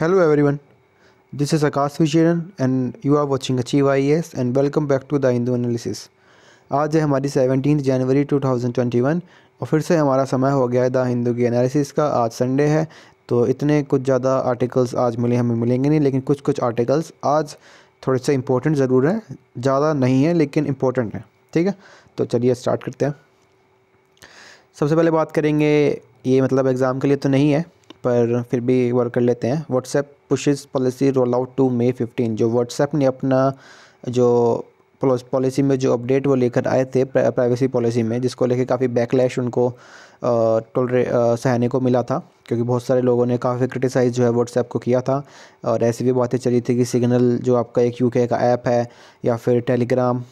Hello everyone, this is Akash Vijayan and you are watching achieve IES and welcome back to the Hindu analysis आज है हमारी seventeen जनवरी 2021 और फिर से हमारा समय हो गया है द हिंदू की एनालिसिस का आज संडे है तो इतने कुछ ज़्यादा आर्टिकल्स आज मिले हमें मिलेंगे नहीं लेकिन कुछ कुछ आर्टिकल्स आज थोड़े से इम्पोर्टेंट ज़रूर हैं ज़्यादा नहीं है लेकिन इम्पोर्टेंट हैं ठीक है तो चलिए स्टार्ट करते हैं सबसे पहले बात करेंगे ये मतलब एग्ज़ाम के लिए तो नहीं है पर फिर भी एक बार कर लेते हैं WhatsApp pushes policy roll out to May fifteen जो व्हाट्सएप ने अपना जो पॉलिसी में जो अपडेट वो लेकर आए थे प्राइवेसी पॉलिसी में जिसको लेकर काफ़ी बैकलैश उनको टोलरे सहने को मिला था क्योंकि बहुत सारे लोगों ने काफ़ी क्रिटिसाइज़ जो है व्हाट्सएप को किया था और ऐसी भी बातें चली थी कि सिग्नल जो आपका एक यूके का ऐप है या फिर टेलीग्राम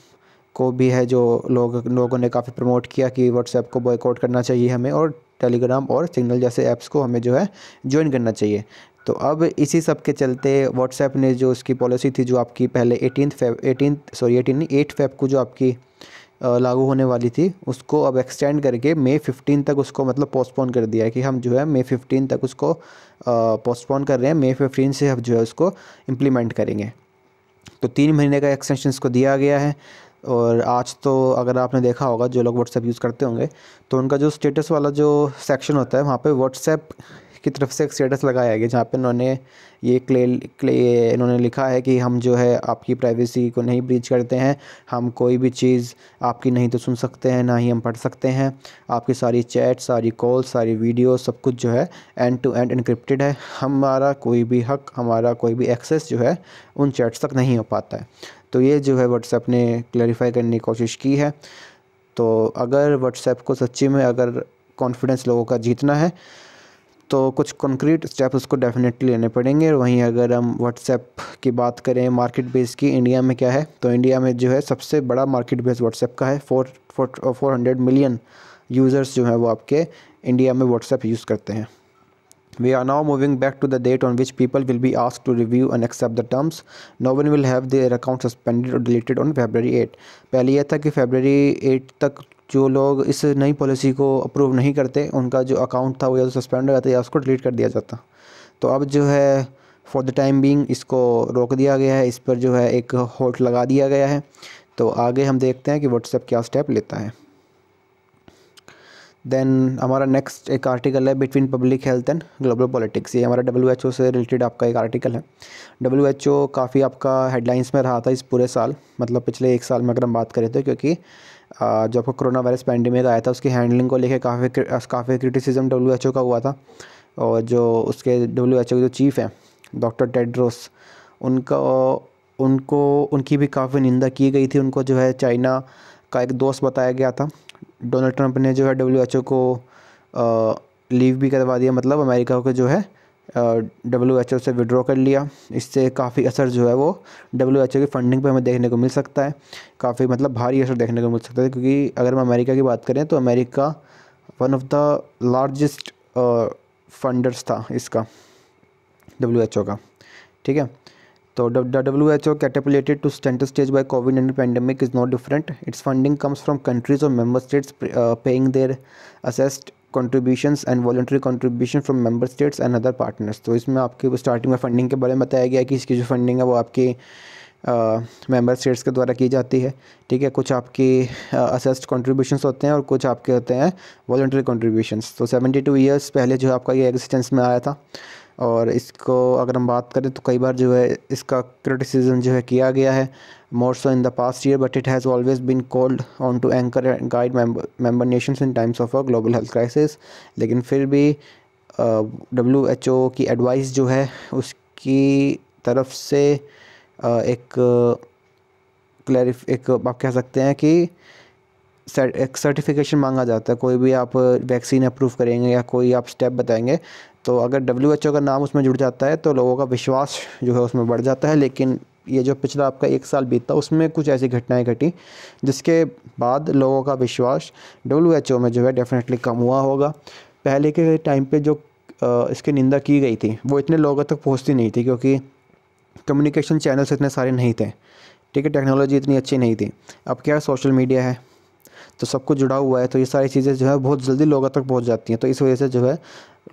को भी है जो लोग लोगों ने काफ़ी प्रमोट किया कि व्हाट्सएप को बॉयकॉट करना चाहिए हमें और टेलीग्राम और सिग्नल जैसे ऐप्स को हमें जो है ज्वाइन करना चाहिए तो अब इसी सब के चलते व्हाट्सएप ने जो उसकी पॉलिसी थी जो आपकी पहले eighteen Feb eighteen sorry eighteen नहीं एट फेब को जो आपकी लागू होने वाली थी उसको अब एक्सटेंड करके मई फिफ्टीन तक उसको मतलब पोस्टपोन कर दिया है कि हम जो है मई फिफ्टीन तक उसको पोस्टपोन कर रहे हैं मई फिफ्टीन से हम जो है उसको इम्प्लीमेंट करेंगे तो तीन महीने का एक्सटेंशन इसको दिया गया है और आज तो अगर आपने देखा होगा जो लोग व्हाट्सएप यूज़ करते होंगे तो उनका जो स्टेटस वाला जो सेक्शन होता है वहाँ पे व्हाट्सएप की तरफ से एक स्टेटस लगाया गया जहाँ पे इन्होंने ये क्ले क्ले इन्होंने लिखा है कि हम जो है आपकी प्राइवेसी को नहीं ब्रीच करते हैं हम कोई भी चीज़ आपकी नहीं तो सुन सकते हैं ना ही हम पढ़ सकते हैं आपकी सारी चैट सारी कॉल सारी वीडियो सब कुछ जो है एंड टू एंड इनक्रिप्टेड है हमारा कोई भी हक हमारा कोई भी एक्सेस जो है उन चैट्स तक नहीं हो पाता है तो ये जो है व्हाट्सएप ने क्लैरिफाई करने की कोशिश की है तो अगर व्हाट्सएप को सच्ची में अगर कॉन्फिडेंस लोगों का जीतना है तो कुछ कंक्रीट स्टेप उसको डेफिनेटली लेने पड़ेंगे वहीं अगर हम व्हाट्सएप की बात करें मार्केट बेस की इंडिया में क्या है तो इंडिया में जो है सबसे बड़ा मार्केट बेस व्हाट्सएप का है four four four hundred million users जो हैं वो आपके इंडिया में व्हाट्सएप यूज़ करते हैं We are now moving back to the date on which people will be asked to review and accept the terms. No one will have their account suspended or deleted on February 8. पहले यह था कि February 8 तक जो लोग इस नई policy को अप्रूव नहीं करते उनका जो अकाउंट था वो या तो सस्पेंड हो जाता या उसको डिलीट कर दिया जाता तो अब जो है फॉर द टाइम बीइंग इसको रोक दिया गया है इस पर जो है एक होल्ट लगा दिया गया है तो आगे हम देखते हैं कि व्हाट्सएप क्या स्टेप लेता है देन हमारा नेक्स्ट एक आर्टिकल है between public health and global politics ये हमारा डब्ल्यू एच ओ से रिलेटेड आपका एक आर्टिकल है डब्ल्यू एच ओ काफ़ी आपका हेडलाइंस में रहा था इस पूरे साल मतलब पिछले एक साल में अगर हम बात करें तो क्योंकि जो आपका कोरोना वायरस पैंडमिक आया था उसकी हैंडलिंग को लेकर काफ़ी काफ़ी क्रिटिसिज्म डब्ल्यू एच ओ का हुआ था और जो उसके डब्ल्यू एच ओ के जो चीफ़ हैं डॉक्टर टेड्रोस उनका उनको उनकी भी काफ़ी निंदा की गई थी उनको जो है चाइना का एक दोस्त बताया गया था डोनाल्ड ट्रंप ने जो है डब्ल्यू एच ओ को लीव भी करवा दिया मतलब अमेरिका को जो है डब्ल्यू एच ओ से विड्रॉ कर लिया इससे काफ़ी असर जो है वो डब्ल्यू एच ओ की फंडिंग पर हमें देखने को मिल सकता है काफ़ी मतलब भारी असर देखने को मिल सकता है क्योंकि अगर हम अमेरिका की बात करें तो America one of the largest funders था इसका डब्ल्यू एच ओ का ठीक है तो W H O catapulted to stand stage by COVID nine pandemic is not different its funding comes from countries और member states paying their assessed contribution and voluntary contribution from member states and other partners तो इसमें आपके starting में funding के बारे में बताया गया कि इसकी जो फंडिंग है वो आपकी मेम्बर स्टेट्स के द्वारा की जाती है ठीक है कुछ आपके असेस्ड uh, कॉन्ट्रीब्यूशंस होते हैं और कुछ आपके होते हैं वॉलेंट्री कॉन्ट्रीब्यूशन तो सेवेंटी टू ईयर्स पहले जो आपका ये एग्जिस्टेंस में आया था और इसको अगर हम बात करें तो कई बार जो है इसका क्रिटिसिज्म जो है किया गया है more so in the past year but it has always been called on to anchor and guide member nations in times of a global health crisis लेकिन फिर भी डब्ल्यू एच ओ की एडवाइस जो है उसकी तरफ से uh, एक क्लैरिफ एक आप कह सकते हैं कि एक सर्टिफिकेशन मांगा जाता है कोई भी आप वैक्सीन अप्रूव करेंगे या कोई आप स्टेप बताएंगे तो अगर डब्ल्यू एच ओ का नाम उसमें जुड़ जाता है तो लोगों का विश्वास जो है उसमें बढ़ जाता है लेकिन ये जो पिछला आपका एक साल बीता उसमें कुछ ऐसी घटनाएं घटी जिसके बाद लोगों का विश्वास डब्ल्यू एच ओ में जो है डेफिनेटली कम हुआ होगा पहले के टाइम पे जो इसकी निंदा की गई थी वो इतने लोगों तक पहुंचती नहीं थी क्योंकि कम्युनिकेशन चैनल्स इतने सारे नहीं थे ठीक है टेक्नोलॉजी इतनी अच्छी नहीं थी अब क्या सोशल मीडिया है तो सब कुछ जुड़ा हुआ है तो ये सारी चीज़ें जो है बहुत जल्दी लोगों तक पहुंच जाती हैं तो इस वजह से जो है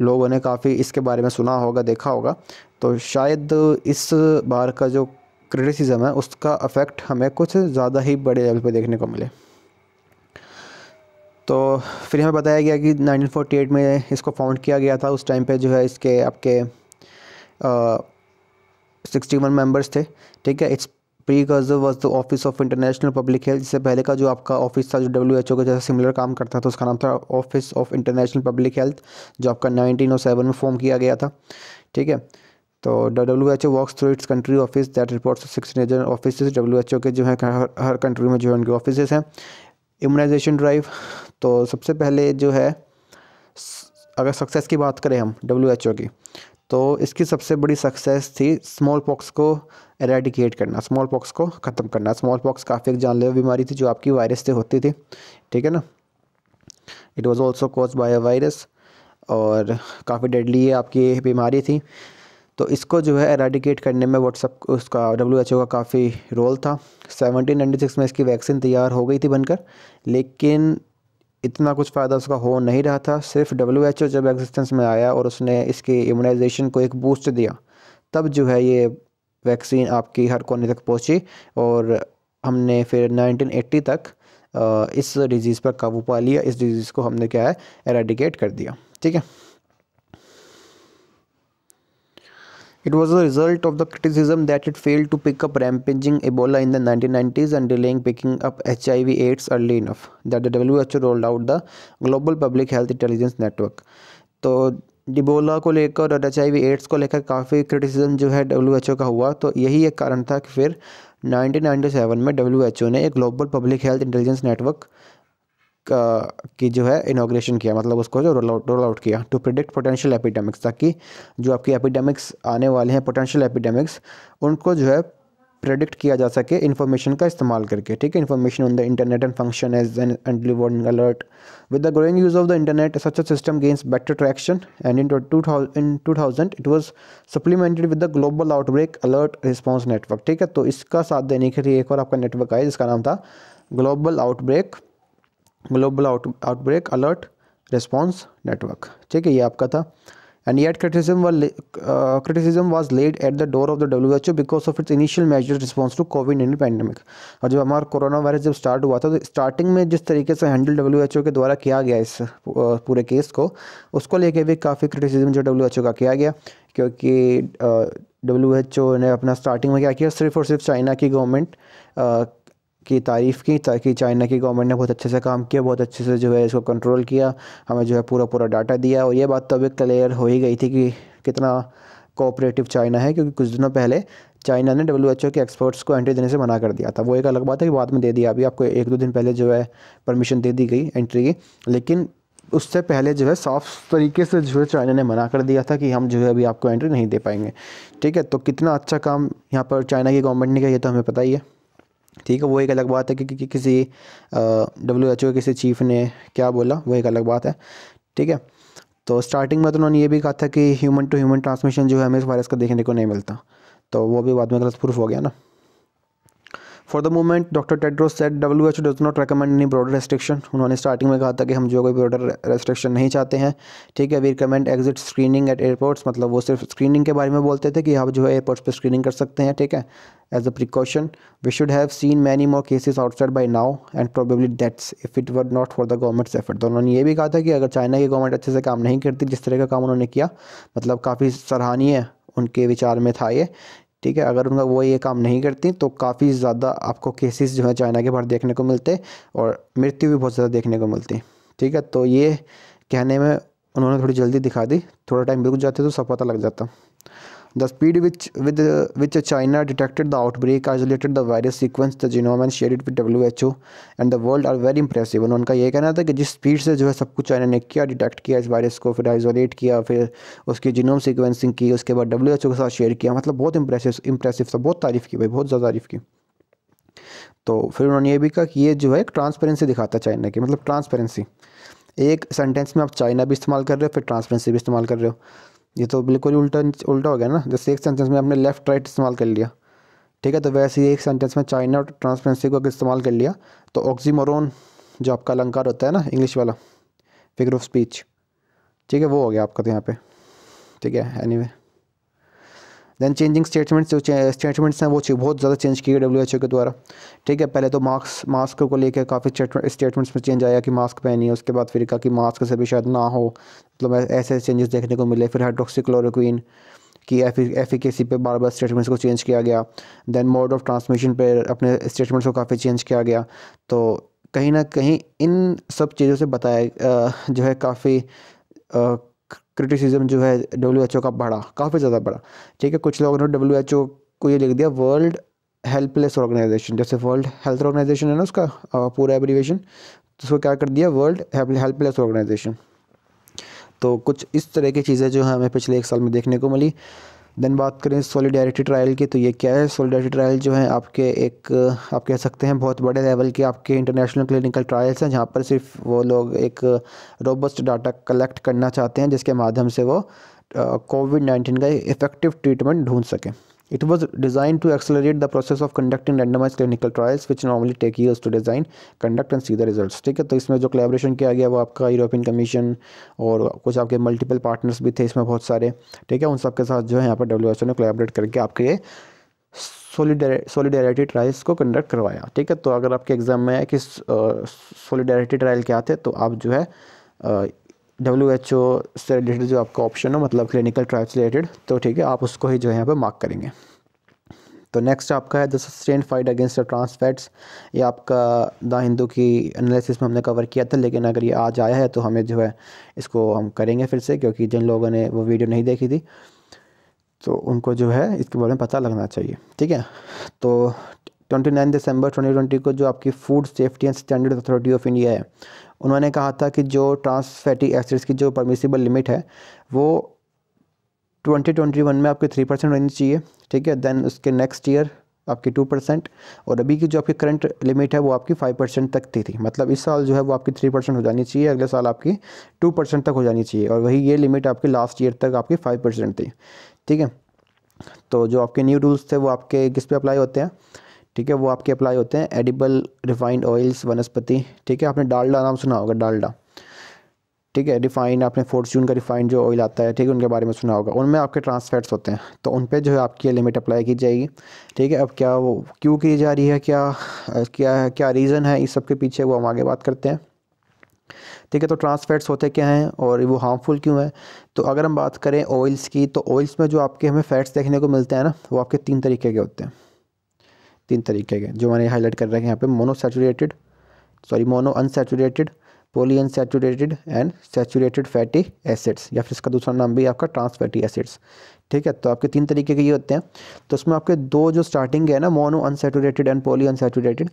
लोगों ने काफ़ी इसके बारे में सुना होगा देखा होगा तो शायद इस बार का जो क्रिटिसिज्म है उसका अफेक्ट हमें कुछ ज़्यादा ही बड़े लेवल पर देखने को मिले तो फिर हमें बताया गया कि 1948 में इसको फाउंड किया गया था उस टाइम पे जो है इसके आपके सिक्सटी वन मेम्बर्स थे ठीक है इट्स गजर was the office of international public health जिससे पहले का जो आपका ऑफिस था जो डब्ल्यू एच ओ का जैसा सिमिलर काम करता था तो उसका नाम था office of international public health जो आपका नाइनटीन ओ सेवन में फॉर्म किया गया था ठीक है तो W H O work through its country office that reports six नेजर ऑफिस डब्ल्यू एच ओ के जो है हर, हर कंट्री में जो है उनके ऑफिस हैं इम्यूनाइजेशन ड्राइव तो सबसे पहले जो है अगर सक्सेस की बात करें हम डब्ल्यू एच ओ की तो इसकी सबसे बड़ी सक्सेस थी स्मॉल पॉक्स को एरेडिकेट करना स्मॉल पॉक्स को ख़त्म करना स्मॉल पॉक्स काफ़ी एक जानलेवा बीमारी थी जो आपकी वायरस से होती थी ठीक है ना it was also caused by a virus और काफ़ी डेडली है आपकी बीमारी थी तो इसको जो है एराडिकेट करने में व्हाट्सअप उसका डब्ल्यू एच ओ का काफ़ी रोल था सिक्स में इसकी वैक्सीन तैयार हो गई थी बनकर लेकिन इतना कुछ फ़ायदा उसका हो नहीं रहा था सिर्फ डब्ल्यू एच ओ जब एग्जिस्टेंस में आया और उसने इसके इम्यूनाइजेशन को एक बूस्ट दिया तब जो है ये वैक्सीन आपकी हर कोने तक पहुंची और हमने फिर 1980 तक इस डिज़ीज़ पर काबू पा लिया इस डिज़ीज़ को हमने क्या है एराडिकेट कर दिया ठीक है It was a result of the criticism that it failed to pick up rampaging Ebola in the 1990s and delaying picking up HIV AIDS early enough that the WHO rolled out the Global Public Health Intelligence Network. तो डिबोला को लेकर और H AIDS को लेकर काफ़ी criticism जो है W का हुआ तो यही एक कारण था कि फिर 1997 में डब्ल्यू ने एक global public health intelligence network Uh, की जो है इनाग्रेशन किया मतलब उसको जो रोल आउट रोल आउट किया टू प्रिडिक्ट पोटेंशियल एपिडेमिक्स ताकि जो आपकी एपिडेमिक्स आने वाले हैं पोटेंशियल एपिडेमिक्स उनको जो है प्रेडिक्ट किया जा सके इन्फॉर्मेशन का इस्तेमाल करके ठीक है information on the internet and function as an एंडली warning alert with the growing use of the internet such a system gains better traction and in two in two thousand it was supplemented with the global outbreak alert response network ठीक है तो इसका साथ देने के लिए एक और आपका नेटवर्क आया जिसका नाम था global outbreak global outbreak alert response network ठीक है ये आपका था and yet criticism criticism was laid at the door of the W H O because of its initial measured response to COVID in pandemic और जब हमारा corona virus जब start हुआ था तो स्टार्टिंग में जिस तरीके से हैंडल डब्ल्यू एच ओ के द्वारा किया गया इस पूरे केस को उसको लेके भी काफ़ी क्रिटिसिज्म जो डब्ल्यू एच ओ का किया गया क्योंकि डब्ल्यू एच ओ ने अपना स्टार्टिंग में क्या किया सिर्फ और सिर्फ चाइना की गवर्नमेंट की तारीफ़ की ताकि चाइना की गवर्नमेंट ने बहुत अच्छे से काम किया बहुत अच्छे से जो है इसको कंट्रोल किया हमें जो है पूरा पूरा डाटा दिया और ये बात तो अभी क्लियर हो ही गई थी कि कितना कोऑपरेटिव चाइना है क्योंकि कुछ दिनों पहले चाइना ने डब्ल्यू के एक्सपर्ट्स को एंट्री देने से मना कर दिया था वो एक अलग बात है कि बाद में दे दिया अभी आपको एक दो दिन पहले जो है परमिशन दे दी गई एंट्री की लेकिन उससे पहले जो है साफ तरीके से जो है चाइना ने मना कर दिया था कि हम जो है अभी आपको एंट्री नहीं दे पाएंगे ठीक है तो कितना अच्छा काम यहाँ पर चाइना की गवर्नमेंट ने किया ये तो हमें पता ही है ठीक है वो एक अलग बात है कि, कि, कि किसी डब्ल्यू एच ओ किसी चीफ ने क्या बोला वो एक अलग बात है ठीक है तो स्टार्टिंग में तो उन्होंने ये भी कहा था कि ह्यूमन टू ह्यूमन ट्रांसमिशन जो है हमें इस वायरस का देखने को नहीं मिलता तो वो भी बाद में गलत प्रूफ हो गया ना for the moment doctor Tedros said W H does not recommend any broader restriction उन्होंने स्टार्टिंग में कहा था कि हम जो कोई ब्रॉडर रेस्ट्रिक्शन नहीं चाहते हैं ठीक है we recommend exit screening at airports मतलब वो सिर्फ स्क्रीनिंग के बारे में बोलते थे कि आप जो है एयरपोर्ट्स पर स्क्रीनिंग कर सकते हैं ठीक है as a precaution we should have seen many more cases outside by now and probably deaths if it were not for the government's effort तो उन्होंने ये भी कहा था कि अगर चाइना की गवर्नमेंट अच्छे से काम नहीं करती जिस तरह का काम उन्होंने किया मतलब काफ़ी सराहनीय उनके विचार में था ये ठीक है अगर उनका वो ये काम नहीं करती तो काफ़ी ज़्यादा आपको केसेस जो है चाइना के बाहर देखने को मिलते और मृत्यु भी बहुत ज़्यादा देखने को मिलती ठीक है तो ये कहने में उन्होंने थोड़ी जल्दी दिखा दी थोड़ा टाइम बिल्कुल जाते तो सब पता लग जाता the speed which with which China which the detected the outbreak, isolated the virus sequence, the genome with W H O and the world are very impressive उन्होंने उनका ये कहना था कि जिस स्पीड से जो है सब कुछ चाइना ने किया डिटेक्ट किया इस वायरस को फिर आइसोलेट किया फिर उसकी जीनोम सिक्वेंसिंग की उसके बाद डब्ल्यू एच ओ के साथ शेयर किया मतलब बहुत इंप्रेसिव इंप्रेसिव था बहुत तारीफ़ की भाई बहुत ज़्यादा तारीफ़ की तो फिर उन्होंने ये भी कहा कि ये जो है एक ट्रांसपेरेंसी दिखाता है चाइना की मतलब ट्रांसपेरेंसी एक सेंटेंस में आप चाइना भी इस्तेमाल कर रहे हो फिर ट्रांसपेरेंसी भी इस्तेमाल कर रहे हो ये तो बिल्कुल उल्टा उल्टा हो गया ना जैसे एक सेंटेंस में आपने लेफ़्ट राइट इस्तेमाल कर लिया ठीक है तो वैसे ही एक सेंटेंस में चाइना ट्रांसपेरेंसी को अगर इस्तेमाल कर लिया तो ऑक्सीमोरोन जो आपका अलंकार होता है ना इंग्लिश वाला फिगर ऑफ स्पीच ठीक है वो हो गया आपका तो यहाँ पे ठीक है anyway anyway. Then changing statements जो स्टेटमेंट्स हैं वो बहुत ज़्यादा चेंज किए डब्ल्यू एच ओ के द्वारा ठीक है पहले तो मास्क मास्क को लेकर काफ़ी स्टेटमेंट्स में चेंज आया कि मास्क पहनिए उसके बाद फिर कहा कि मास्क से भी शायद ना हो मतलब तो ऐसे चेंजेस देखने को मिले फिर हाइड्रोक्सीक्लोरोक्वीन की एफिकेसी पे बार बार स्टेटमेंट्स को चेंज किया गया देन मोड ऑफ ट्रांसमिशन पर अपने स्टेटमेंट्स को काफ़ी चेंज किया गया तो कहीं ना कहीं इन सब चीज़ों से बताया जो है काफ़ी क्रिटिसिज्म जो है डब्ल्यू एच ओ का बढ़ा काफ़ी ज़्यादा बढ़ा ठीक है कुछ लोगों ने डब्ल्यू एच ओ को ये लिख दिया वर्ल्ड हेल्पलेस ऑर्गेनाइजेशन जैसे वर्ल्ड हेल्थ ऑर्गेनाइजेशन है ना उसका पूरा एब्रीवेशन तो उसको क्या कर दिया वर्ल्ड हेल्पलेस ऑर्गेनाइजेशन तो कुछ इस तरह की चीज़ें जो हमें पिछले एक साल में देखने को मिली देन बात करें सोलिडारिटी ट्रायल की तो ये क्या है सोलिडारिटी ट्रायल जो है आपके एक आप कह सकते हैं बहुत बड़े लेवल के आपके इंटरनेशनल क्लिनिकल ट्रायल्स हैं जहाँ पर सिर्फ वो लोग एक रोबस्ट डाटा कलेक्ट करना चाहते हैं जिसके माध्यम से वो कोविड नाइन्टीन का इफेक्टिव ट्रीटमेंट ढूंढ सकें It was designed to accelerate the process of conducting randomized clinical trials which normally take years to design, conduct and see the results. ठीक है तो इसमें जो कोलेब्रेशन किया गया वो आपका यूरोपियन कमीशन और कुछ आपके मल्टीपल पार्टनर्स भी थे इसमें बहुत सारे ठीक है उन सब के साथ जो है यहाँ पर डब्ल्यू एस ओ ने कोलेबरेट करके आपके सोलिडेरिटी ट्रायल्स को कंडक्ट करवाया ठीक है तो अगर आपके एग्ज़ाम में है कि सोलिडेरिटी ट्रायल क्या थे तो आप जो है डब्ल्यू एच ओ से रिलेटेड जो आपका ऑप्शन हो मतलब क्लिनिकल ट्रायल्स रिलेटेड तो ठीक है आप उसको ही जो है यहाँ पर मार्क करेंगे तो नेक्स्ट आपका है the sustain fight against the trans fats ये आपका द हिंदू की एनालिसिस में हमने कवर किया था लेकिन अगर ये आज आया है तो हमें जो है इसको हम करेंगे फिर से क्योंकि जिन लोगों ने वो वीडियो नहीं देखी थी तो उनको जो है इसके बारे में पता लगना चाहिए ठीक है तो twenty nine December twenty twenty को जो आपकी food safety and standard authority of India है उन्होंने कहा था कि जो ट्रांस फैटी एसिड्स की जो परमिसिबल लिमिट है वो 2021 में आपकी थ्री परसेंट होनी चाहिए ठीक है देन उसके नेक्स्ट ईयर आपकी टू परसेंट और अभी की जो आपकी करंट लिमिट है वो आपकी फाइव परसेंट तक थी थी मतलब इस साल जो है वो आपकी थ्री परसेंट हो जानी चाहिए अगले साल आपकी टू परसेंट तक हो जानी चाहिए और वही ये लिमिट आपकी लास्ट ईयर तक आपकी फाइव परसेंट थी ठीक है तो जो आपके न्यू रूल्स थे वो आपके किस पे अप्लाई होते हैं ठीक है वो आपके अप्लाई होते हैं एडिबल रिफाइंड ऑयल्स वनस्पति ठीक है आपने डालडा नाम सुना होगा डालडा ठीक है रिफाइंड आपने फोर्चून का रिफाइंड जो ऑयल आता है ठीक है उनके बारे में सुना होगा उनमें आपके ट्रांसफैट्स होते हैं तो उन पर जो है आपकी लिमिट अप्लाई की जाएगी ठीक है अब क्या वो क्यों की जा रही है क्या क्या क्या रीज़न है इस सब के पीछे वो हम आगे बात करते हैं ठीक है तो ट्रांसफैट्स होते क्या हैं और वो हार्मफुल क्यों हैं तो अगर हम बात करें ऑयल्स की तो ऑयल्स में जो आपके हमें फैट्स देखने को मिलते हैं ना वो आपके तीन तरीके के होते हैं तीन तरीके के जो मैंने हाईलाइट कर रखे हैं यहाँ पे monosaturated sorry mono unsaturated poly unsaturated and saturated fatty acids या फिर इसका दूसरा नाम भी आपका ट्रांसफैटी एसिड्स ठीक है तो आपके तीन तरीके के ये होते हैं तो उसमें आपके दो जो स्टार्टिंग है ना mono unsaturated and poly unsaturated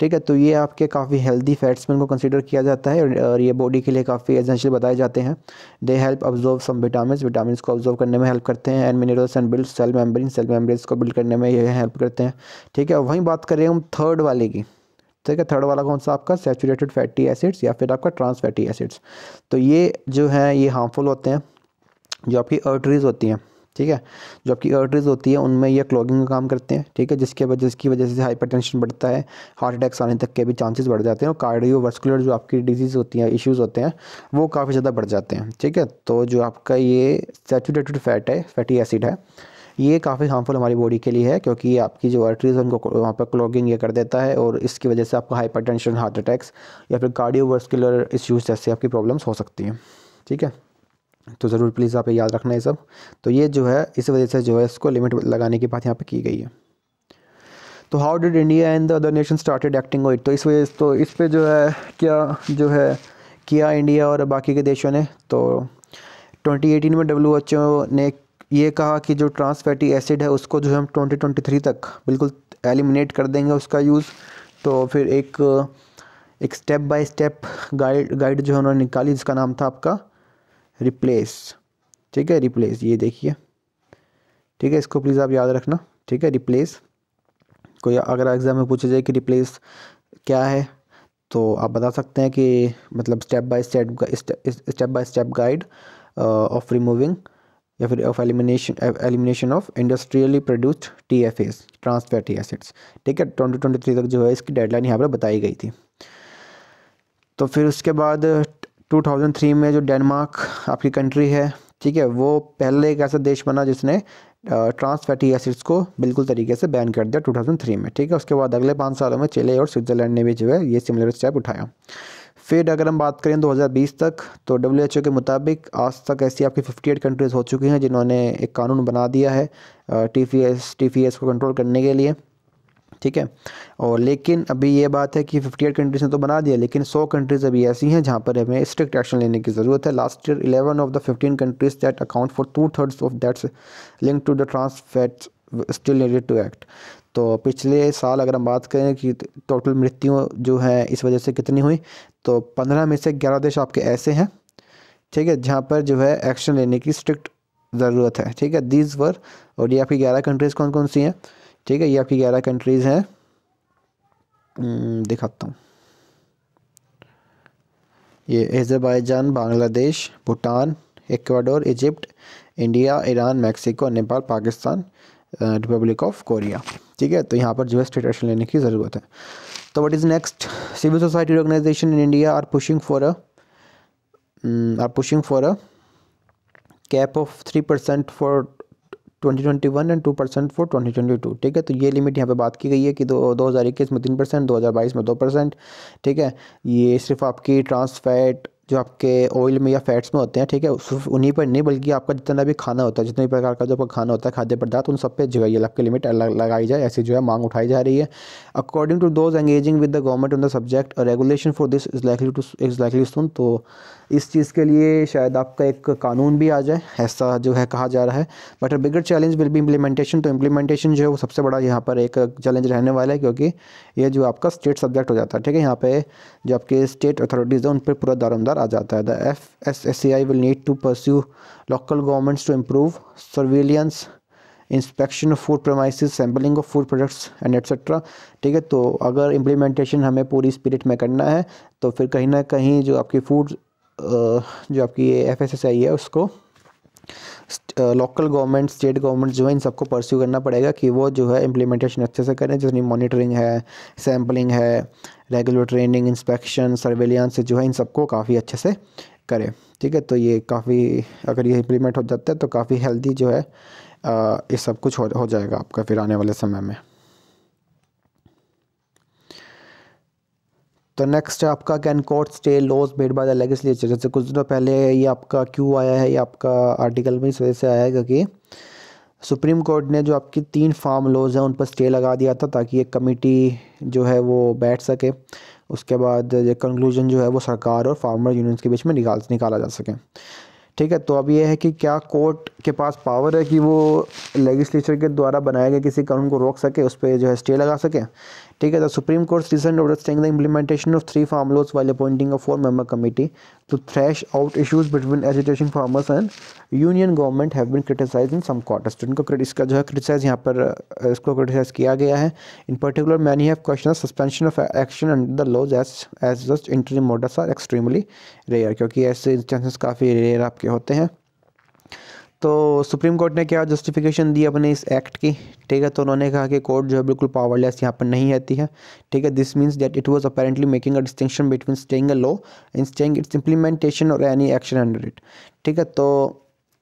ठीक है तो ये आपके काफ़ी हेल्दी फैट्स में इनको कंसिडर किया जाता है और ये बॉडी के लिए काफ़ी एसेंशियल बताए जाते हैं they help observe some vitamin vitamin को ऑब्जर्व करने में हेल्प करते हैं and minerals and build cell membrane cell membrane को बिल्ड करने में ये हेल्प करते हैं ठीक है वहीं बात करें हम थर्ड वाले की ठीक है थर्ड वाला कौन सा आपका सेचूरेटेड फैटी एसिड्स या फिर आपका ट्रांस फैटी एसिड्स तो ये जो है ये हार्मफुल होते हैं जो आपकी अर्टरीज होती हैं ठीक है जो आपकी अर्टरीज होती है उनमें ये क्लॉगिंग का काम करते हैं ठीक है जिसके वजह जिसकी वजह से टेंशन बढ़ता है हार्ट अटैक्स आने तक के भी चांसेस बढ़ जाते हैं और कार्डियोवास्कुलर जो आपकी डिजीज़ होती हैं इश्यूज़ होते हैं वो काफ़ी ज़्यादा बढ़ जाते हैं ठीक है तो जो आपका ये सेचुरेटेड फैट है फैटी एसिड है ये काफ़ी हार्मफुल हमारी बॉडी के लिए है क्योंकि आपकी जो आर्टरीज है उनको वहाँ पर क्लॉगिंग ये कर देता है और इसकी वजह से आपको हाइपरटेंशन हार्ट अटैक्स या फिर कार्डियोवास्कुलर इश्यूज जैसे आपकी प्रॉब्लम्स हो सकती हैं ठीक है तो ज़रूर प्लीज़ आप याद रखना ये सब तो ये जो है इस वजह से जो है इसको लिमिट लगाने की बात यहाँ पे की गई है तो how did India and the other nation started acting ऑइट तो इस वजह तो इस पर जो है क्या जो है किया इंडिया और बाकी के देशों ने तो 2018 में डब्ल्यू ने ये कहा कि जो ट्रांस फैटी एसिड है उसको जो है हम 2023 तक बिल्कुल एलिमिनेट कर देंगे उसका यूज़ तो फिर एक एक step by step guide guide जो है उन्होंने निकाली जिसका नाम था आपका रिप्लेस ठीक है रिप्लेस ये देखिए ठीक है इसको प्लीज़ आप याद रखना ठीक है रिप्लेस कोई अगर एग्ज़ाम में पूछा जाए कि रिप्लेस क्या है तो आप बता सकते हैं कि मतलब step by step step by step guide of removing या फिर of elimination elimination of industrially produced T F S trans acids ठीक है ट्वेंटी ट्वेंटी थ्री तक जो है इसकी डेडलाइन यहाँ पर बताई गई थी तो फिर उसके बाद 2003 में जो डेनमार्क आपकी कंट्री है ठीक है वो पहले एक ऐसा देश बना जिसने ट्रांस फैटी एसिड्स को बिल्कुल तरीके से बैन कर दिया 2003 में ठीक है उसके बाद अगले पाँच सालों में चिले और स्विट्ज़रलैंड ने भी जो है ये सिमिलर स्टेप उठाया फिर अगर हम बात करें 2020 तक तो डब्ल्यू के मुताबिक आज तक ऐसी आपकी 58 कंट्रीज़ हो चुकी हैं जिन्होंने एक कानून बना दिया है T F S T S को कंट्रोल करने के लिए ठीक है और लेकिन अभी ये बात है कि 58 कंट्रीज़ ने तो बना दिया लेकिन 100 कंट्रीज़ अभी ऐसी हैं जहाँ पर हमें स्ट्रिक्ट एक्शन लेने की ज़रूरत है last year 11 of the 15 countries that account for two thirds of deaths link to the trans fats still needed to act तो पिछले साल अगर हम बात करें कि टोटल मृत्यु जो है इस वजह से कितनी हुई तो पंद्रह में से ग्यारह देश आपके ऐसे हैं ठीक है जहाँ पर जो है एक्शन लेने की स्ट्रिक्ट ज़रूरत है ठीक है दीज वर और ये आपकी ग्यारह कंट्रीज़ कौन कौन सी हैं ठीक है ये आपकी ग्यारह कंट्रीज़ हैं हम्म, दिखाता हूँ ये Azerbaijan Bangladesh Bhutan Ecuador Egypt India Iran Mexico Nepal Pakistan Republic of Korea ठीक है तो यहाँ पर जो है स्टेट एक्शन लेने की ज़रूरत है तो what is next civil society organization in India are pushing for a are pushing for a cap of three percent for 2021 and two percent for 2022 ठीक है तो ये लिमिट यहाँ पे बात की गई है कि दो दो हज़ार इक्कीस में तीन परसेंट दो हज़ार बाईस में दो परसेंट ठीक है ये सिर्फ आपकी ट्रांसफैट जो आपके ऑयल में या फैट्स में होते हैं ठीक है सिर्फ उन्हीं पर नहीं बल्कि आपका जितना भी खाना होता है जितने भी प्रकार का जो आपका खाना होता है खाद्य पदार्थ उन सब पे जो है ये के लिमिट लगाई जाए ऐसी जो है मांग उठाई जा रही है according to those engaging with the government on the subject regulation for this is likely to is likely soon तो इस चीज़ के लिए शायद आपका एक कानून भी आ जाए ऐसा जो है कहा जा रहा है but bigger challenge will be implementation तो इम्प्लीमेंटेशन जो है वो सबसे बड़ा यहाँ पर एक चैलेंज रहने वाला है क्योंकि ये जो आपका स्टेट सब्जेक्ट हो जाता है ठीक है यहाँ पे जो आपके स्टेट अथॉरिटीज़ हैं उन पर पूरा दारोमदार आ जाता है the F S S A I will need to pursue local governments to improve surveillance inspection of food premises sampling of food products and etcetera ठीक है तो अगर इम्प्लीमेंटेशन हमें पूरी स्पिरिट में करना है तो फिर कहीं ना कहीं जो आपकी फूड जो आपकी ये एफ एस एस आई है उसको लोकल गवर्नमेंट स्टेट गवर्नमेंट जो है इन सबको परस्यू करना पड़ेगा कि वो जो है इम्प्लीमेंटेशन अच्छे से करें जिसमें मॉनिटरिंग है सैम्पलिंग है रेगुलर ट्रेनिंग इंस्पेक्शन सर्वेलियंस जो है इन सबको काफ़ी अच्छे से करें ठीक है तो ये काफ़ी अगर ये इम्प्लीमेंट हो जाता है तो काफ़ी हेल्दी जो है ये सब कुछ हो, हो जाएगा आपका फिर आने वाले समय में तो नेक्स्ट है आपका can court stay laws made by the legislature जैसे कुछ दिनों पहले ये आपका क्यों आया है ये आपका आर्टिकल में इस वजह से आया है क्योंकि सुप्रीम कोर्ट ने जो आपकी तीन फार्म लॉज हैं उन पर स्टे लगा दिया था ताकि एक कमेटी जो है वो बैठ सके उसके बाद कंक्लूजन जो है वो सरकार और फार्मर यूनियंस के बीच में निकाल निकाला जा सके ठीक है तो अब यह है कि क्या कोर्ट के पास पावर है कि वो लेजिस्लेचर के द्वारा बनाए गए किसी कानून को रोक सके उस पर जो है स्टे लगा सके ठीक है the supreme court recent order staying the implementation of three farm laws while appointing a four member committee to thrash out issues between agitation farmers and union government have been criticise in some quarters तो इनको इसका जो है criticise यहाँ पर इसको criticise किया गया है in particular many have question suspension of action under the laws as as just interim orders are extremely rare क्योंकि ऐसे इंस्टेंसेस काफ़ी रेयर आपके होते हैं तो सुप्रीम कोर्ट ने क्या जस्टिफिकेशन दी अपने इस एक्ट की ठीक है तो उन्होंने कहा कि कोर्ट जो है बिल्कुल पावरलेस यहाँ पर नहीं आती है ठीक है this means that it was apparently making a distinction between staying a law and staying its implementation or any action under it ठीक है तो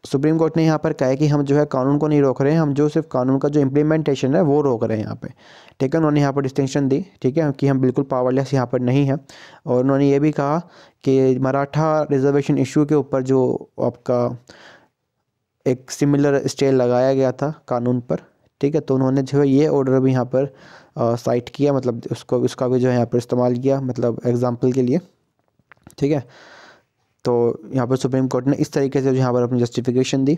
सुप्रीम कोर्ट ने यहाँ पर कहा है कि हम जो है कानून को नहीं रोक रहे हैं हम जो सिर्फ कानून का जो इम्प्लीमेंटेशन है वो रोक रहे हैं यहाँ पे ठीक है उन्होंने यहाँ पर डिस्टिंक्शन दी ठीक है कि हम बिल्कुल पावरलेस यहाँ पर नहीं हैं और उन्होंने ये भी कहा कि मराठा रिजर्वेशन इशू के ऊपर जो आपका एक सिमिलर स्टे लगाया गया था कानून पर ठीक है तो उन्होंने जो है ये ऑर्डर भी यहाँ पर साइट किया मतलब उसको उसका भी जो है यहाँ पर इस्तेमाल किया मतलब एग्ज़ाम्पल के लिए ठीक है तो यहाँ पर सुप्रीम कोर्ट ने इस तरीके से यहाँ पर अपनी जस्टिफिकेशन दी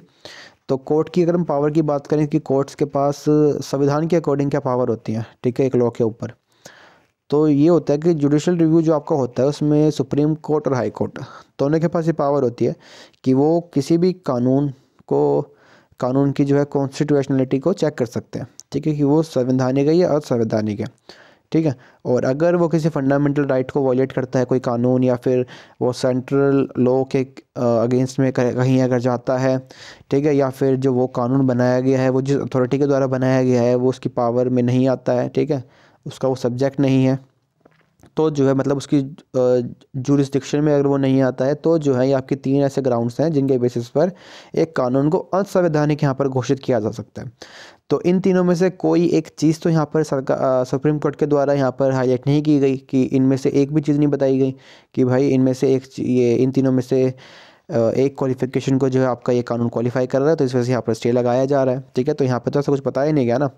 तो कोर्ट की अगर हम पावर की बात करें कि कोर्ट्स के पास संविधान के अकॉर्डिंग क्या पावर होती हैं ठीक है एक लॉ के ऊपर तो ये होता है कि जुडिशल रिव्यू जो आपका होता है उसमें सुप्रीम कोर्ट और हाई कोर्ट दोनों के पास ये पावर होती है कि वो किसी भी कानून को कानून की जो है कॉन्स्टिट्यूशनलिटी को चेक कर सकते हैं ठीक है कि वो संवैधानिक है या असंवैधानिक है ठीक है और अगर वो किसी फंडामेंटल राइट को वॉयलेट करता है कोई कानून या फिर वो सेंट्रल लॉ के अगेंस्ट में कहीं अगर जाता है ठीक है या फिर जो वो कानून बनाया गया है वो जिस अथॉरिटी के द्वारा बनाया गया है वो उसकी पावर में नहीं आता है ठीक है उसका वो सब्जेक्ट नहीं है तो जो है मतलब उसकी जुरिस्टिक्शन में अगर वो नहीं आता है तो जो है ये आपके तीन ऐसे ग्राउंड्स हैं जिनके बेसिस पर एक कानून को असंवैधानिक यहाँ पर घोषित किया जा सकता है तो इन तीनों में से कोई एक चीज़ तो यहाँ पर सरकार सुप्रीम कोर्ट के द्वारा यहाँ पर हाईलाइट नहीं की गई कि इनमें से एक भी चीज़ नहीं बताई गई कि भाई इनमें से एक ये इन तीनों में से एक क्वालिफिकेशन को जो है आपका ये कानून क्वालिफाई कर रहा है तो इस वजह से यहाँ पर स्टे लगाया जा रहा है ठीक है तो यहाँ पर तो ऐसा कुछ पता ही नहीं गया ना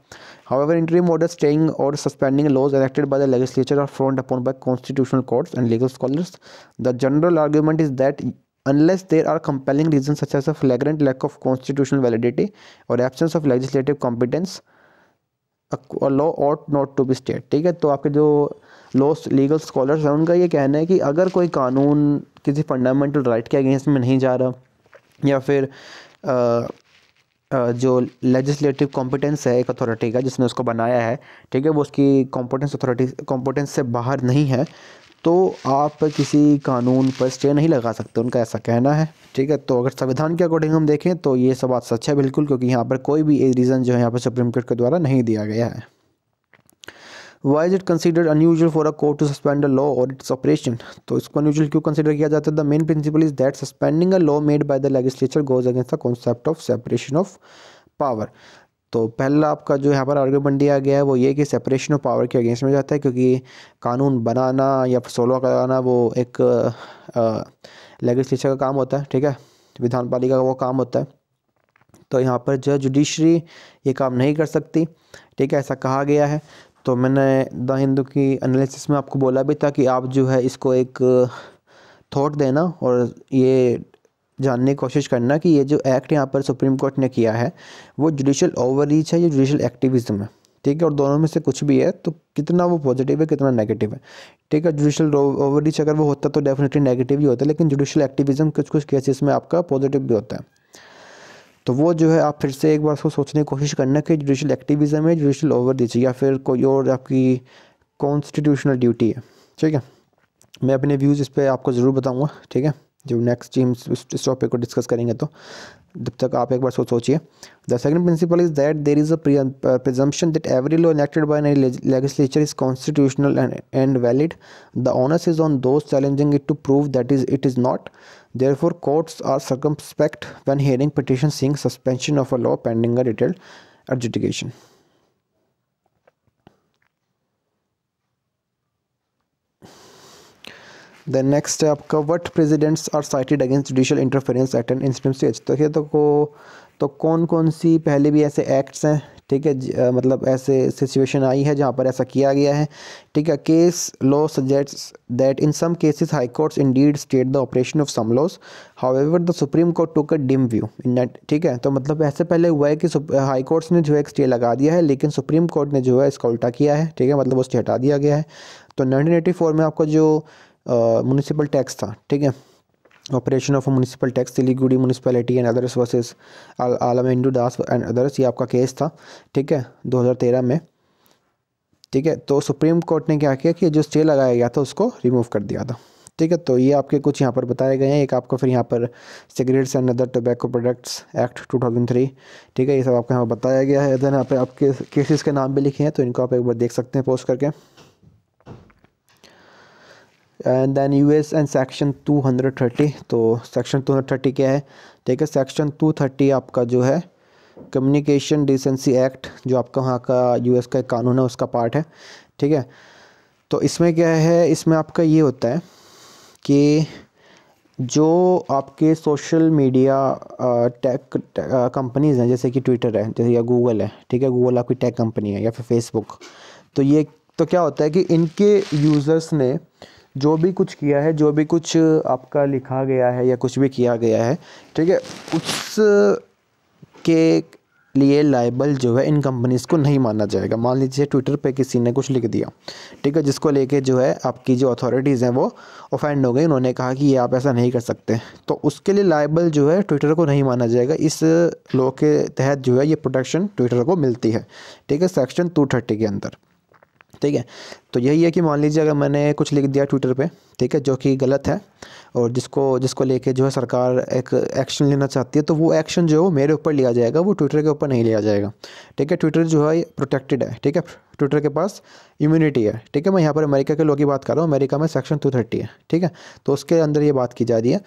however interim order staying or suspending laws elected by the legislature are frowned upon by constitutional courts and legal scholars the general argument is that unless there are compelling reasons such as a flagrant lack of constitutional validity or absence of legislative competence a law ought not to be state ठीक है तो आपके जो law legal scholars हैं उनका ये कहना है कि अगर कोई कानून किसी फंडामेंटल राइट के अगेंस्ट में नहीं जा रहा या फिर आ, आ, जो लेजिस्लेटिव कॉम्पिटेंस है एक अथॉरिटी का जिसने उसको बनाया है ठीक है वो उसकी कॉम्पिटेंस अथॉरिटी कॉम्पिटेंस से बाहर नहीं है तो आप किसी कानून पर स्टे नहीं लगा सकते उनका ऐसा कहना है ठीक है तो अगर संविधान के अकॉर्डिंग हम देखें तो ये सब बात सच है बिल्कुल क्योंकि यहाँ पर कोई भी रीज़न जो है यहाँ पर सुप्रीम कोर्ट के द्वारा नहीं दिया गया है why is it consider unusual for a court to suspend a law or its operation तो इसको अनयूजल क्यों कंसिडर किया जाता है the main principle is that suspending a law made by the legislature goes against the concept of separation of power तो पहला आपका जो यहाँ पर आर्ग्यूमेंट दिया गया है वो ये कि सेपरेशन ऑफ पावर के अगेंस्ट में जाता है क्योंकि कानून बनाना या सोलह कराना वो एक लेगिस्लेचर का काम होता है ठीक है विधान पालिका का वो काम होता है तो यहाँ पर जो जुडिशरी ये काम नहीं कर सकती ठीक है ऐसा कहा गया है तो मैंने द हिंदू की एनालिसिस में आपको बोला भी था कि आप जो है इसको एक थॉट देना और ये जानने की कोशिश करना कि ये जो एक्ट यहाँ पर सुप्रीम कोर्ट ने किया है वो जुडिशल ओवररीच है या जुडिशल एक्टिविज़म है ठीक है और दोनों में से कुछ भी है तो कितना वो पॉजिटिव है कितना नेगेटिव है ठीक है जुडिशल ओवररीच अगर वो होता तो डेफिनेटली नेगेटिव ही होता है लेकिन जुडिशल एक्टिविज़म कुछ कुछ केसेस में आपका पॉजिटिव भी होता है तो वो जो है आप फिर से एक बार उसको सोचने की कोशिश करना कि जुडिशल एक्टिविज़म है जुडिशल रीच या फिर कोई और आपकी कॉन्स्टिट्यूशनल ड्यूटी है ठीक है मैं अपने व्यूज़ इस पर आपको ज़रूर बताऊँगा ठीक है जो नेक्स्ट टीम इस टॉपिक को डिस्कस करेंगे तो जब तक आप एक बार सोच सोचिए the second principle is that there is a presumption that every law enacted by any legislature is constitutional and and valid the onus is on those challenging it to prove that is it is not therefore courts are circumspect when hearing petition seeking suspension of a law pending a detailed एडजुटिकेशन then next है आपका what precedents are cited against judicial interference at an instant stage तो ये तो को तो कौन कौन सी पहले भी ऐसे एक्ट्स हैं ठीक है मतलब ऐसे सिचुएशन आई है जहाँ पर ऐसा किया गया है ठीक है case law suggests that in some cases high courts indeed stayed the operation of some laws however the supreme court took a dim view in ठीक है तो मतलब ऐसे पहले हुआ है कि हाई कोर्ट्स ने जो है एक स्टे लगा दिया है लेकिन सुप्रीम कोर्ट ने जो है इसका उल्टा किया है ठीक है मतलब वो हटा दिया गया है तो नाइनटीन एटी फोर में आपको जो म्यूनसिपल टैक्स था ठीक है operation of municipal tax Siliguri municipality and others versus Indu Das and others ये आपका केस था ठीक है 2013 में ठीक है तो सुप्रीम कोर्ट ने क्या किया कि जो स्टे लगाया गया था उसको रिमूव कर दिया था ठीक है तो ये आपके कुछ यहाँ पर बताए गए हैं एक आपका फिर यहाँ पर cigarettes and other tobacco products act three ठीक है ये सब आपको यहाँ बताया गया है देन यहाँ पर आपके केसेस के नाम भी लिखे हैं तो इनको आप एक बार देख सकते हैं पोस्ट करके and then as and section two hundred thirty तो सेक्शन टू हंड्रेड थर्टी क्या है ठीक है सेक्शन टू थर्टी आपका जो है कम्युनिकेशन डिसेंसी एक्ट जो आपका वहाँ का यू एस का एक कानून है उसका पार्ट है ठीक है तो इसमें क्या है इसमें आपका ये होता है कि जो आपके सोशल मीडिया टेक कंपनीज़ हैं जैसे कि ट्विटर है जैसे या गूगल है ठीक है गूगल आपकी टेक कंपनी है या फिर फेसबुक तो ये तो क्या होता है कि इनके यूज़र्स ने जो भी कुछ किया है जो भी कुछ आपका लिखा गया है या कुछ भी किया गया है ठीक है उस के लिए लाइबल जो है इन कंपनीज़ को नहीं माना जाएगा मान लीजिए ट्विटर पे किसी ने कुछ लिख दिया ठीक है जिसको लेके जो है आपकी जो अथॉरिटीज़ हैं वो ऑफेंड हो गई उन्होंने कहा कि ये आप ऐसा नहीं कर सकते तो उसके लिए लाइबल जो है ट्विटर को नहीं माना जाएगा इस लॉ के तहत जो है ये प्रोटेक्शन ट्विटर को मिलती है ठीक है सेक्शन टू के अंदर ठीक है तो यही है कि मान लीजिए अगर मैंने कुछ लिख दिया ट्विटर पे ठीक है जो कि गलत है और जिसको जिसको लेके जो है सरकार एक एक्शन लेना चाहती है तो वो एक्शन जो है वो मेरे ऊपर लिया जाएगा वो ट्विटर के ऊपर नहीं लिया जाएगा ठीक है ट्विटर जो है प्रोटेक्टेड है ठीक है ट्विटर के पास इम्यूनिटी है ठीक है मैं यहाँ पर अमेरिका के लोग की बात कर रहा हूँ अमेरिका में सेक्शन टू थर्टी है ठीक है तो उसके अंदर ये बात की जा रही है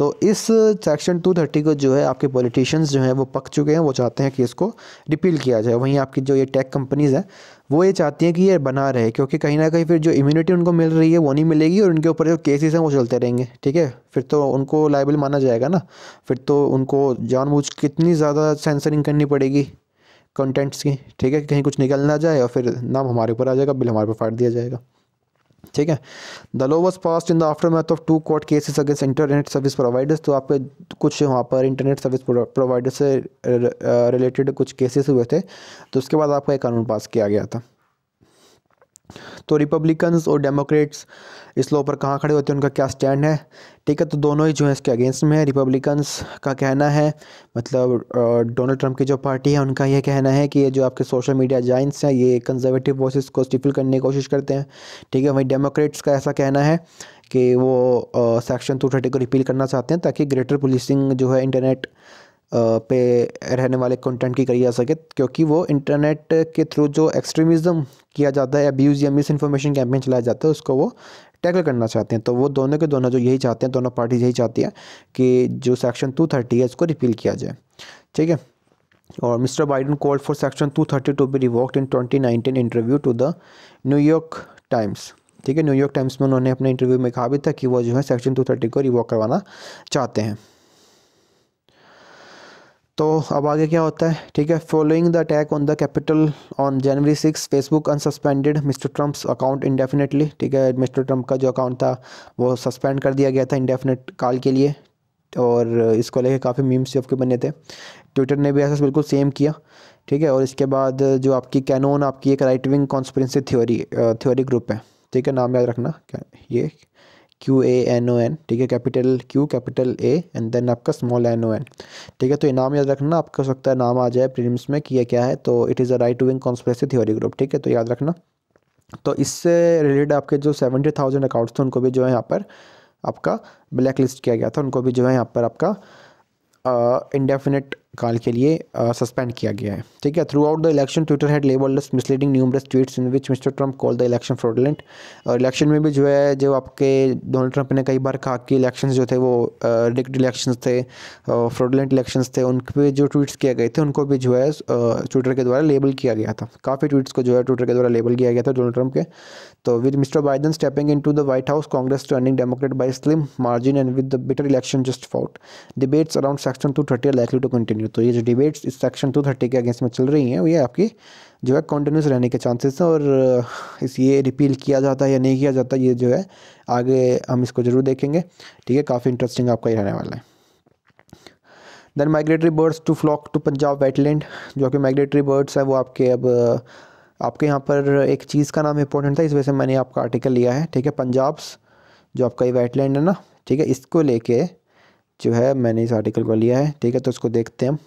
तो इस सेक्शन 230 को जो है आपके पॉलिटिशियंस जो हैं वो पक चुके हैं वो चाहते हैं कि इसको रिपील किया जाए वहीं आपकी जो ये टेक कंपनीज़ हैं वो ये चाहती हैं कि ये बना रहे क्योंकि कहीं ना कहीं फिर जो इम्यूनिटी उनको मिल रही है वो नहीं मिलेगी और उनके ऊपर जो केसेस हैं वो चलते रहेंगे ठीक है फिर तो उनको लाइबल माना जाएगा ना फिर तो उनको जानबूझ कितनी ज़्यादा सेंसरिंग करनी पड़ेगी कंटेंट्स की ठीक है कहीं कुछ निकल ना जाए और फिर नाम हमारे ऊपर आ जाएगा बिल हमारे ऊपर फाड़ दिया जाएगा ठीक है the law was passed in the aftermath of two court cases against internet service providers तो आपके कुछ वहाँ पर इंटरनेट सर्विस प्रोवाइडर से रिलेटेड uh, कुछ केसेस हुए थे तो उसके बाद आपका एक कानून पास किया गया था तो रिपब्लिकन्स और डेमोक्रेट्स इस लॉ पर कहाँ खड़े होते हैं उनका क्या स्टैंड है ठीक है तो दोनों ही जो है इसके अगेंस्ट में है रिपब्लिकन्स का कहना है मतलब डोनाल्ड ट्रंप की जो पार्टी है उनका यह कहना है कि ये जो आपके सोशल मीडिया जाइंट्स हैं ये कंजर्वेटिव वॉइस को स्टिफिल करने की कोशिश करते हैं ठीक है वहीं डेमोक्रेट्स का ऐसा कहना है कि वो सेक्शन टू थर्टी को रिपील करना चाहते हैं ताकि ग्रेटर पुलिसिंग जो है इंटरनेट पे रहने वाले कंटेंट की करी जा सके क्योंकि वो इंटरनेट के थ्रू जो एक्सट्रीमिज़म किया जाता है अब्यूज़ या मिस इन्फॉर्मेशन कैंपेन चलाया जाता है उसको वो टैकल करना चाहते हैं तो वो दोनों के दोनों जो यही चाहते हैं दोनों पार्टीज यही चाहती हैं कि जो सेक्शन टू थर्टी है इसको रिपील किया जाए ठीक है और mister Biden called for section two thirty two be revoked in twenty nineteen interview to the New York Times ठीक है न्यूयॉर्क टाइम्स में उन्होंने अपने इंटरव्यू में कहा भी था कि वो जो है सेक्शन टू थर्टी को रिवॉक करवाना चाहते हैं तो अब आगे क्या होता है ठीक है following the attack on the Capitol on January six Facebook unsuspended mister Trump's account indefinitely ठीक है मिस्टर ट्रंप का जो अकाउंट था वो सस्पेंड कर दिया गया था इंडेफिनेट काल के लिए और इसको लेके काफ़ी मीम्स जो आपके बने थे ट्विटर ने भी ऐसा बिल्कुल सेम किया ठीक है और इसके बाद जो आपकी कैनोन आपकी एक right wing conspiracy theory theory group है ठीक है नाम याद रखना क्या ये Q A N O N ठीक है capital Q capital A and then आपका स्मॉल एन ओ एन ठीक है तो ये नाम याद रखना आपका सकता है नाम आ जाए प्रीलिम्स में कि यह क्या है तो it is a right wing conspiracy theory group ठीक है तो याद रखना तो इससे रिलेटेड आपके जो सेवेंटी थाउजेंड अकाउंट्स थे उनको भी जो है यहाँ पर आपका ब्लैक लिस्ट किया गया था उनको भी जो है यहाँ पर आपका इंडेफिनेट uh, काल के लिए सस्पेंड किया गया है ठीक है throughout the election Twitter had label misleading numerous tweets in which mister Trump call the election fraudulent और इलेक्शन में भी जो है जो आपके डोनाल्ड ट्रंप ने कई बार कहा कि इलेक्शन जो थे वो रिक्ड इलेक्शन थे फ्रॉडलेंट इलेक्शन थे उन पर जो ट्वीट्स किए गए थे उनको भी जो है ट्विटर के द्वारा लेबल किया गया था काफ़ी ट्वीट्स को जो है ट्विटर के द्वारा लेबल किया गया था डोनाल्ड ट्रंप के तो with mister Biden stepping into the White House Congress turning Democrat by slim margin and with the bitter election just fought debates around section two thirty like likely to continue continue तो ये जो debates इस section two thirty के against में चल रही हैं ये आपकी जो है कंटिन्यूस रहने के चांसेस हैं और इस ये रिपील किया जाता है या नहीं किया जाता ये जो है आगे हम इसको ज़रूर देखेंगे ठीक है काफ़ी इंटरेस्टिंग आपका ये रहने वाला है then migratory birds to flock to Punjab wetland जो कि माइग्रेटरी बर्ड्स है वो आपके अब आपके यहाँ पर एक चीज़ का नाम इंपॉर्टेंट था इस वजह से मैंने आपका आर्टिकल लिया है ठीक है पंजाब्स जो आपका ये वेटलैंड है ना ठीक है इसको लेके जो है मैंने इस आर्टिकल को लिया है ठीक है तो इसको देखते हैं हम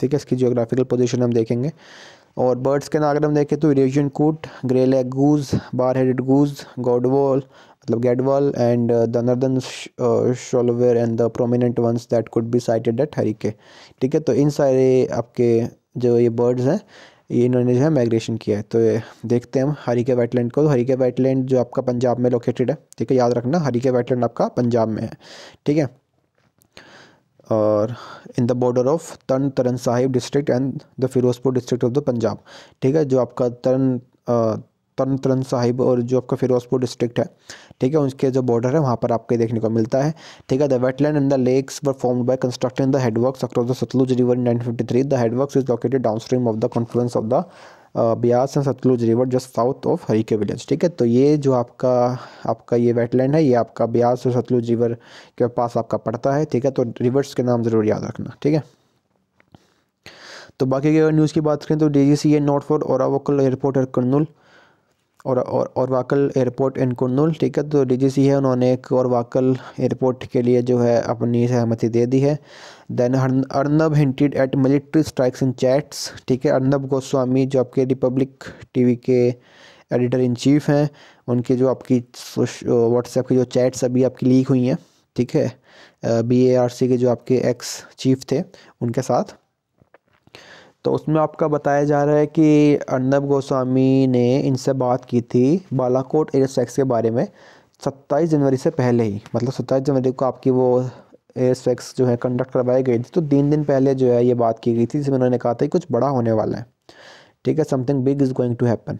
ठीक है इसकी जियोग्राफिकल पोजिशन हम देखेंगे और बर्ड्स के नाम अगर हम देखें तो Eurasian coot greylag goose bar headed goose gadwall मतलब gadwall and the northern shoveler and the prominent ones that could be sighted at के ठीक है तो इन सारे आपके जो ये बर्ड्स हैं ये इन्होंने जो है माइग्रेशन किया है तो देखते हैं हम के वेटलैंड को तो के वेटलैंड जो आपका पंजाब में लोकेटेड है ठीक है याद रखना के वेटलैंड आपका पंजाब में है ठीक है और in the border of Tarn Taran Sahib district and the Ferozepur district of the Punjab ठीक है जो आपका तरन तरन तरन साहिब और जो आपका फिरोजपुर डिस्ट्रिक्ट है ठीक है उसके जो बॉर्डर है वहाँ पर आपके देखने को मिलता है ठीक है the wetland and the lakes were formed by constructing the headworks across the Sutlej river in nineteen fifty three the headworks is located downstream of the confluence of the Beas and Sutlej river just south of Harike village ठीक है तो ये जो आपका आपका ये wetland है ये आपका ब्यास और सतलुज रिवर के पास आपका पड़ता है ठीक है तो रिवर्स के नाम ज़रूर याद रखना ठीक है तो बाकी अगर न्यूज़ की बात करें तो D G C A nod for और एयरपोर्ट है कर्नूल और और और वाकल एयरपोर्ट इन कुन्नूल ठीक है तो डीजीसी है उन्होंने एक और वाकल एयरपोर्ट के लिए जो है अपनी सहमति दे दी है then Arnab hinted at military strikes in chats ठीक है अर्नब गोस्वामी जो आपके रिपब्लिक टीवी के एडिटर इन चीफ हैं उनके जो आपकी व्हाट्सएप की जो चैट्स अभी आपकी लीक हुई हैं ठीक है बी ए आर सी के जो आपके एक्स चीफ थे उनके साथ तो उसमें आपका बताया जा रहा है कि अर्नब गोस्वामी ने इनसे बात की थी बालाकोट एयर स्ट्राइक्स के बारे में सत्ताईस जनवरी से पहले ही मतलब सत्ताईस जनवरी को आपकी वो एयर स्ट्राइक्स जो है कंडक्ट करवाई गई थी तो तीन दिन पहले जो है ये बात की गई थी जिसमें उन्होंने कहा था कि कुछ बड़ा होने वाला है ठीक है something big is going to happen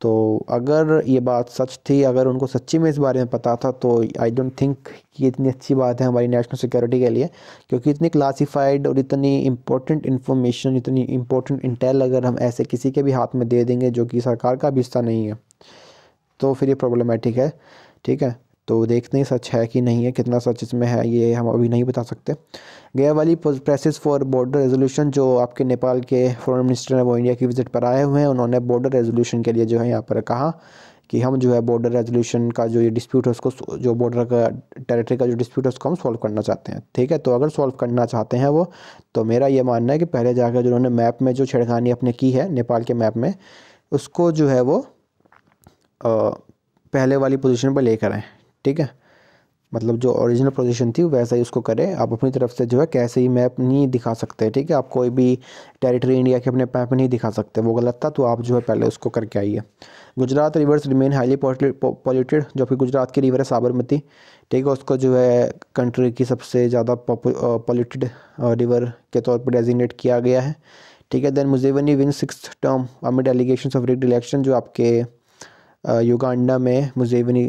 तो अगर ये बात सच थी अगर उनको सच्ची में इस बारे में पता था तो आई डोंट थिंक ये इतनी अच्छी बात है हमारी नेशनल सिक्योरिटी के लिए क्योंकि इतनी क्लासिफाइड और इतनी इम्पोर्टेंट इन्फॉर्मेशन इतनी इम्पोर्टेंट इंटेल अगर हम ऐसे किसी के भी हाथ में दे देंगे जो कि सरकार का भी हिस्सा नहीं है तो फिर ये प्रॉब्लमेटिक है ठीक है तो देखते हैं सच है कि नहीं है कितना सच इसमें है ये हम अभी नहीं बता सकते गया वाली प्रेसिस फॉर बॉर्डर रेजोल्यूशन जो आपके नेपाल के फॉरन मिनिस्टर हैं वो इंडिया की विज़िट पर आए हुए हैं उन्होंने बॉर्डर रेजोल्यूशन के लिए जो है यहाँ पर कहा कि हम जो है बॉर्डर रेजोल्यूशन का जो ये डिस्प्यूट है उसको जो बॉर्डर का टेरिटरी का जो डिस्प्यूट है उसको हम सॉल्व करना चाहते हैं ठीक है तो अगर सॉल्व करना चाहते हैं वो तो मेरा ये मानना है कि पहले जाकर जिन्होंने मैप में जो छेड़खानी अपने की है नेपाल के मैप में उसको जो है वो आ, पहले वाली पोजीशन पर लेकर आएँ ठीक है मतलब जो ओरिजिनल पोजीशन थी वैसा ही उसको करें आप अपनी तरफ से जो है कैसे ही मैप नहीं दिखा सकते ठीक है आप कोई भी टेरिटरी इंडिया के अपने मैप नहीं दिखा सकते वो गलत था तो आप जो है पहले उसको करके आइए Gujarat rivers remain highly polluted जो कि गुजरात की रिवर है साबरमती ठीक है उसको जो है कंट्री की सबसे ज़्यादा पॉल्यूटेड रिवर के तौर पर डेजिग्नेट किया गया है ठीक है then Museveni win six term amid allegation of rig election जो आपके युगांडा में मुजेवनी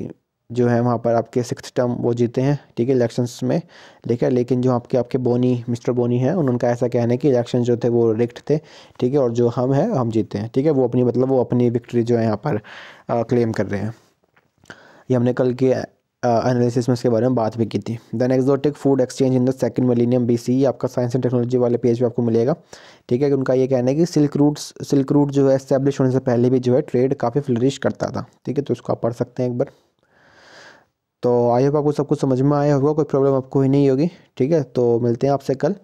जो है वहाँ पर आपके सिक्स टर्म वो जीते हैं ठीक है इलेक्शंस में लेकर लेकिन जो आपके आपके बोनी मिस्टर बोनी हैं उनका ऐसा कहना है कि इलेक्शन जो थे वो रिक्ट थे ठीक है और जो हम हैं हम जीते हैं ठीक है वो अपनी मतलब वो अपनी विक्ट्री जो है यहाँ पर आ, क्लेम कर रहे हैं ये हमने कल के एनालिसिस में इसके बारे में बात भी की थी then exotic food exchange in the second millennium BC सी आपका साइंस एंड टेक्नोलॉजी वाले पेज पे आपको मिलेगा ठीक है कि उनका ये कहना है कि सिल्क रूट्स सिल्क रूट जो है एस्टेब्लिश होने से पहले भी जो है ट्रेड काफ़ी फ्लरिश करता था ठीक है तो उसको आप पढ़ सकते हैं एक बार तो आई होप आपको सब कुछ समझ में आया होगा कोई प्रॉब्लम आपको ही नहीं होगी ठीक है तो मिलते हैं आपसे कल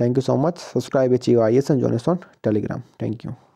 thank you so much subscribe achieve I S and join us on Telegram thank you